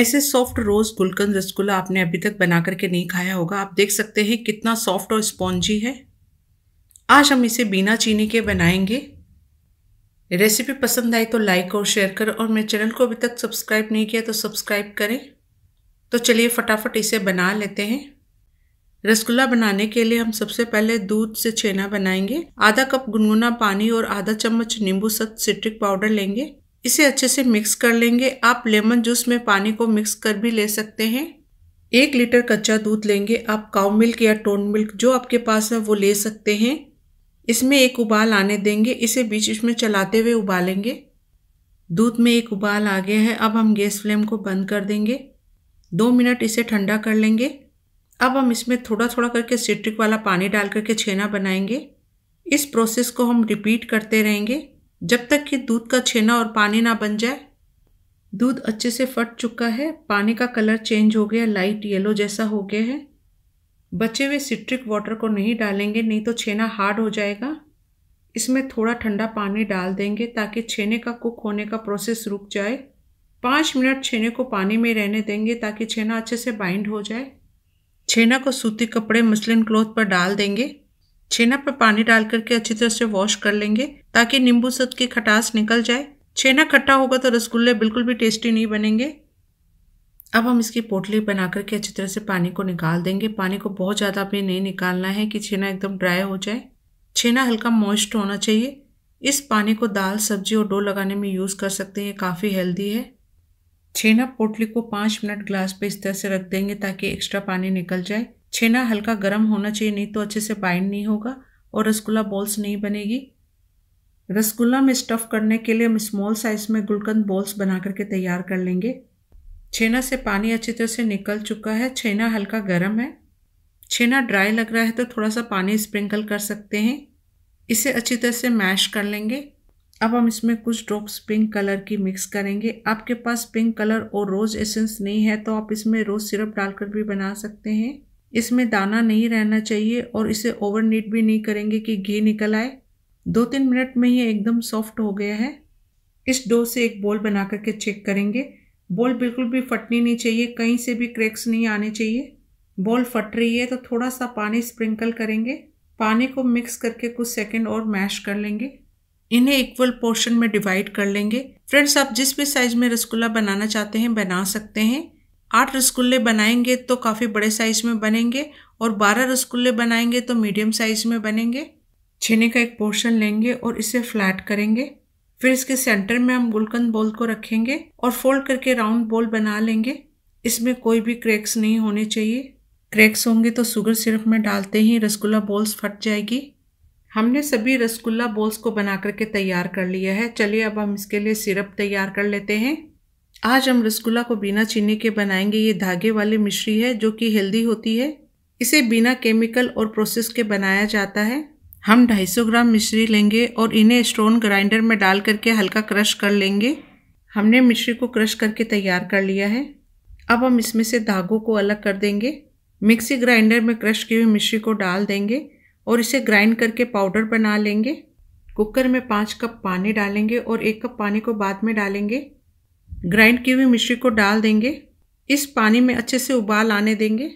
ऐसे सॉफ्ट रोज़ गुलकंद रसगुल्ला आपने अभी तक बना करके नहीं खाया होगा आप देख सकते हैं कितना सॉफ्ट और स्पॉन्जी है आज हम इसे बिना चीनी के बनाएंगे रेसिपी पसंद आई तो लाइक और शेयर करें और मेरे चैनल को अभी तक सब्सक्राइब नहीं किया तो सब्सक्राइब करें तो चलिए फटाफट इसे बना लेते हैं रसगुल्ला बनाने के लिए हम सबसे पहले दूध से छेना बनाएंगे आधा कप गुनगुना पानी और आधा चम्मच नींबू सत सिट्रिक पाउडर लेंगे इसे अच्छे से मिक्स कर लेंगे आप लेमन जूस में पानी को मिक्स कर भी ले सकते हैं एक लीटर कच्चा दूध लेंगे आप काउ मिल्क या टोन मिल्क जो आपके पास है वो ले सकते हैं इसमें एक उबाल आने देंगे इसे बीच बीच में चलाते हुए उबालेंगे दूध में एक उबाल आ गया है अब हम गैस फ्लेम को बंद कर देंगे दो मिनट इसे ठंडा कर लेंगे अब हम इसमें थोड़ा थोड़ा करके सिट्रिक वाला पानी डाल करके छेना बनाएंगे इस प्रोसेस को हम रिपीट करते रहेंगे जब तक कि दूध का छेना और पानी ना बन जाए दूध अच्छे से फट चुका है पानी का कलर चेंज हो गया लाइट येलो जैसा हो गया है बचे हुए सिट्रिक वाटर को नहीं डालेंगे नहीं तो छेना हार्ड हो जाएगा इसमें थोड़ा ठंडा पानी डाल देंगे ताकि छेने का कुक होने का प्रोसेस रुक जाए पाँच मिनट छेने को पानी में रहने देंगे ताकि छेना अच्छे से बाइंड हो जाए छेना को सूती कपड़े मसलिन क्लॉथ पर डाल देंगे छेना पर पानी डाल करके अच्छी तरह से वॉश कर लेंगे ताकि नींबू सत की खटास निकल जाए छेना खट्टा होगा तो रसगुल्ले बिल्कुल भी टेस्टी नहीं बनेंगे अब हम इसकी पोटली बना करके अच्छी तरह से पानी को निकाल देंगे पानी को बहुत ज़्यादा भी नहीं निकालना है कि छेना एकदम ड्राई हो जाए छेना हल्का मॉइस्ट होना चाहिए इस पानी को दाल सब्जी और डो लगाने में यूज़ कर सकते हैं काफ़ी हेल्दी है छेना पोटली को पाँच मिनट ग्लास पे इस तरह से रख देंगे ताकि एक्स्ट्रा पानी निकल जाए छेना हल्का गर्म होना चाहिए नहीं तो अच्छे से बाइंड नहीं होगा और रसगुल्ला बॉल्स नहीं बनेगी रसगुल्ला में स्टफ़ करने के लिए हम स्मॉल साइज़ में गुलकंद बॉल्स बना करके तैयार कर लेंगे छेना से पानी अच्छी तरह से निकल चुका है छेना हल्का गर्म है छेना ड्राई लग रहा है तो थोड़ा सा पानी स्प्रिंकल कर सकते हैं इसे अच्छी तरह से मैश कर लेंगे अब हम इसमें कुछ ड्रॉप्स पिंक कलर की मिक्स करेंगे आपके पास पिंक कलर और रोज़ एसेंस नहीं है तो आप इसमें रोज़ सिरप डालकर भी बना सकते हैं इसमें दाना नहीं रहना चाहिए और इसे ओवर नीट भी नहीं करेंगे कि घी निकल आए दो तीन मिनट में ये एकदम सॉफ्ट हो गया है इस डो से एक बॉल बना करके चेक करेंगे बॉल बिल्कुल भी फटनी नहीं चाहिए कहीं से भी क्रैक्स नहीं आने चाहिए बॉल फट रही है तो थोड़ा सा पानी स्प्रिंकल करेंगे पानी को मिक्स करके कुछ सेकंड और मैश कर लेंगे इन्हें इक्वल पोर्शन में डिवाइड कर लेंगे फ्रेंड्स आप जिस भी साइज़ में रसगुल्ला बनाना चाहते हैं बना सकते हैं आठ रसगुल्ले बनाएंगे तो काफ़ी बड़े साइज़ में बनेंगे और बारह रसगुल्ले बनाएंगे तो मीडियम साइज़ में बनेंगे छेने का एक पोर्शन लेंगे और इसे फ्लैट करेंगे फिर इसके सेंटर में हम गुलकंद बोल को रखेंगे और फोल्ड करके राउंड बोल बना लेंगे इसमें कोई भी क्रैक्स नहीं होने चाहिए क्रैक्स होंगे तो शुगर सिरप में डालते ही रसगुल्ला बॉल्स फट जाएगी हमने सभी रसगुल्ला बॉल्स को बना करके तैयार कर लिया है चलिए अब हम इसके लिए सिरप तैयार कर लेते हैं आज हम रसगुल्ला को बिना चीनी के बनाएंगे ये धागे वाली मिश्री है जो कि हेल्दी होती है इसे बिना केमिकल और प्रोसेस के बनाया जाता है हम 250 ग्राम मिश्री लेंगे और इन्हें स्टोन ग्राइंडर में डाल करके हल्का क्रश कर लेंगे हमने मिश्री को क्रश करके तैयार कर लिया है अब हम इसमें से धागों को अलग कर देंगे मिक्सी ग्राइंडर में क्रश की हुई मिश्री को डाल देंगे और इसे ग्राइंड करके पाउडर बना लेंगे कुकर में पाँच कप पानी डालेंगे और एक कप पानी को बाद में डालेंगे ग्राइंड की हुई मिश्री को डाल देंगे इस पानी में अच्छे से उबाल आने देंगे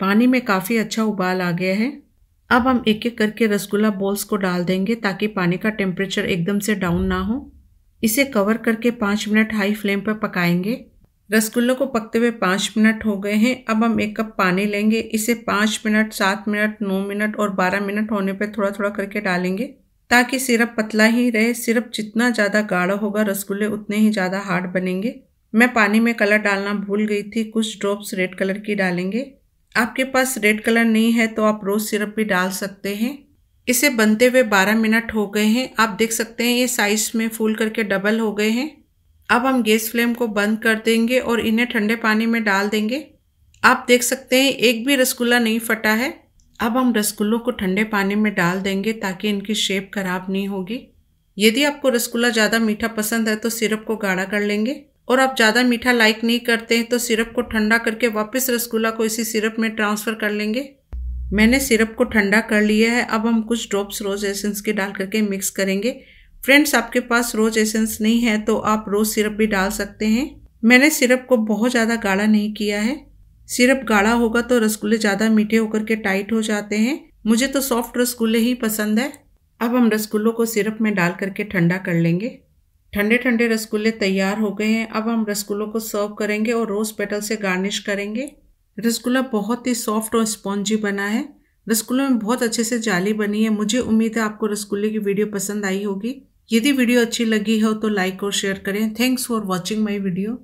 पानी में काफ़ी अच्छा उबाल आ गया है अब हम एक एक करके रसगुल्ला बॉल्स को डाल देंगे ताकि पानी का टेम्परेचर एकदम से डाउन ना हो इसे कवर करके पाँच मिनट हाई फ्लेम पर पकाएंगे रसगुल्लों को पकते हुए पाँच मिनट हो गए हैं अब हम एक कप पानी लेंगे इसे पाँच मिनट सात मिनट नौ मिनट और बारह मिनट होने पर थोड़ा थोड़ा करके डालेंगे ताकि सिरप पतला ही रहे सिरप जितना ज़्यादा गाढ़ा होगा रसगुल्ले उतने ही ज़्यादा हार्ड बनेंगे मैं पानी में कलर डालना भूल गई थी कुछ ड्रॉप्स रेड कलर की डालेंगे आपके पास रेड कलर नहीं है तो आप रोज़ सिरप भी डाल सकते हैं इसे बनते हुए 12 मिनट हो गए हैं आप देख सकते हैं ये साइज़ में फूल करके डबल हो गए हैं अब हम गैस फ्लेम को बंद कर देंगे और इन्हें ठंडे पानी में डाल देंगे आप देख सकते हैं एक भी रसगुल्ला नहीं फटा है अब हम रसगुल्लों को ठंडे पानी में डाल देंगे ताकि इनकी शेप खराब नहीं होगी यदि आपको रसगुल्ला ज़्यादा मीठा पसंद है तो सिरप को गाढ़ा कर लेंगे और आप ज़्यादा मीठा लाइक नहीं करते हैं तो सिरप को ठंडा करके वापस रसगुल्ला को इसी सिरप में ट्रांसफ़र कर लेंगे मैंने सिरप को ठंडा कर लिया है अब हम कुछ ड्रॉप्स रोज एसेंस के डाल करके मिक्स करेंगे फ्रेंड्स आपके पास रोज एसेंस नहीं है तो आप रोज सिरप भी डाल सकते हैं मैंने सिरप को बहुत ज़्यादा गाढ़ा नहीं किया है सिरप गाढ़ा होगा तो रसगुल्ले ज़्यादा मीठे होकर के टाइट हो जाते हैं मुझे तो सॉफ्ट रसगुल्ले ही पसंद है अब हम रसगुल्लों को सिरप में डाल करके ठंडा कर लेंगे ठंडे ठंडे रसगुल्ले तैयार हो गए हैं अब हम रसगुल्लों को सर्व करेंगे और रोज़ पेटल से गार्निश करेंगे रसगुल्ला बहुत ही सॉफ्ट और स्पॉन्जी बना है रसगुल्लों में बहुत अच्छे से जाली बनी है मुझे उम्मीद है आपको रसगुल्ले की वीडियो पसंद आई होगी यदि वीडियो अच्छी लगी हो तो लाइक और शेयर करें thanks for watching my video